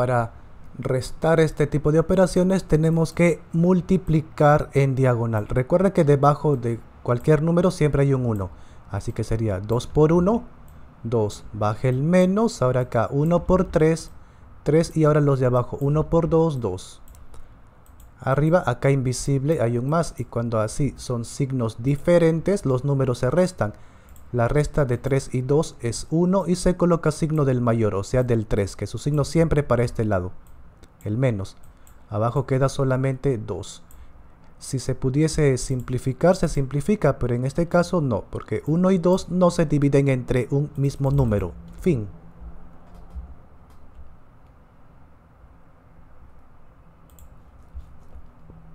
para restar este tipo de operaciones tenemos que multiplicar en diagonal. Recuerda que debajo de cualquier número siempre hay un 1. Así que sería 2 por 1, 2. baje el menos, ahora acá 1 por 3, 3 y ahora los de abajo 1 por 2, 2. Arriba, acá invisible, hay un más y cuando así son signos diferentes, los números se restan. La resta de 3 y 2 es 1 y se coloca signo del mayor, o sea del 3, que es su signo siempre para este lado. El menos. Abajo queda solamente 2. Si se pudiese simplificar, se simplifica, pero en este caso no, porque 1 y 2 no se dividen entre un mismo número. Fin.